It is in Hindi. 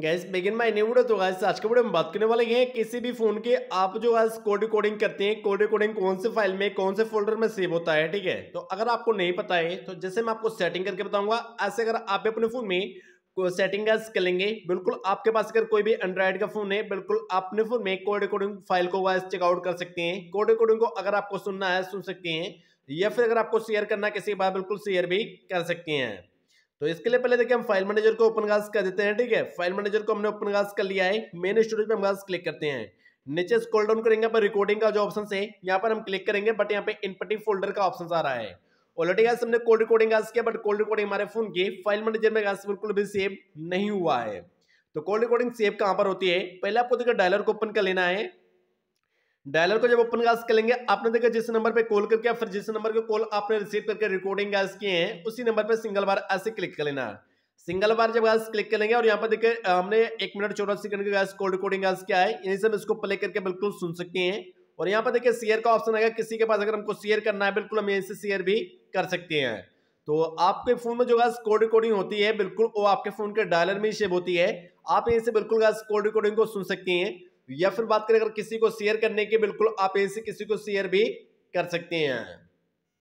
gas begin my new video तो गैस आज के वीडियो में बात करने वाले हैं किसी भी फोन के आप जो गैस कोड रिकॉर्डिंग करते हैं कोड रिकॉर्डिंग कौन से फाइल में कौन से फोल्डर में सेव होता है ठीक है तो अगर आपको नहीं पता है तो जैसे मैं आपको सेटिंग करके बताऊंगा ऐसे अगर आप अपने फोन में सेटिंग गैस करेंगे बिल्कुल आपके पास अगर कोई भी एंड्रॉयड का फोन है बिल्कुल आप अपने फोन में कोड रिकॉर्डिंग फाइल को गैस चेकआउट कर सकते हैं कोड रिकॉर्डिंग को अगर आपको सुनना है सुन सकते हैं या फिर अगर आपको शेयर करना किसी के बाद बिल्कुल शेयर भी कर सकते हैं तो इसके लिए पहले देखिए हम फाइल मैनेजर को ओपन गास्ट कर देते हैं ठीक है फाइल मैनेजर को हमने ओपन गास्ट कर लिया है मेन स्टोरेज पे हम गास्ट क्लिक करते हैं नीचे स्क्रॉल डाउन करेंगे पर रिकॉर्डिंग का जो ऑप्शन है यहाँ पर हम क्लिक करेंगे बट यहाँ पे इनपटिंग फोल्डर का ऑप्शन आ रहा है ऑलरेडी गैस हमने कोल्ड रिकॉर्डिंग गैस किया बट कोल्ड रिकॉर्डिंग हमारे फोन की फाइल मैनेजर में गैस बिल्कुल भी सेव नहीं हुआ है तो कोल्ड रिकॉर्डिंग सेव कहाँ पर होती है पहले आपको देखिए डायलर को ओपन कर लेना है डायलर को जब ओपन कास्ट करेंगे आपने देखा जिस नंबर पे कॉल करके फिर जिस नंबर के कॉल आपने रिसीव करके रिकॉर्डिंग गैस किए हैं उसी नंबर पे सिंगल बार ऐसे क्लिक कर लेना सिंगल बार जब गैस क्लिक करेंगे और यहाँ पर देखे हमने एक मिनट चौदह सेकंड का गैस कॉल रिकॉर्डिंग गैस किया है यही से हम इसको प्ले करके बिल्कुल सुन सकते हैं और यहाँ पर देखिए शेयर का ऑप्शन आएगा किसी के पास अगर हमको शेयर करना है बिल्कुल हम यहीं से शेयर भी कर सकते हैं तो आपके फोन में जो गैस कोड रिकॉर्डिंग होती है बिल्कुल वो आपके फोन के डायलर में ही शेप होती है आप यहीं से बिल्कुल गैस कोड रिकॉर्डिंग को सुन सकती हैं या फिर बात करें अगर किसी को शेयर करने की बिल्कुल आप ऐसे किसी को शेयर भी कर सकते हैं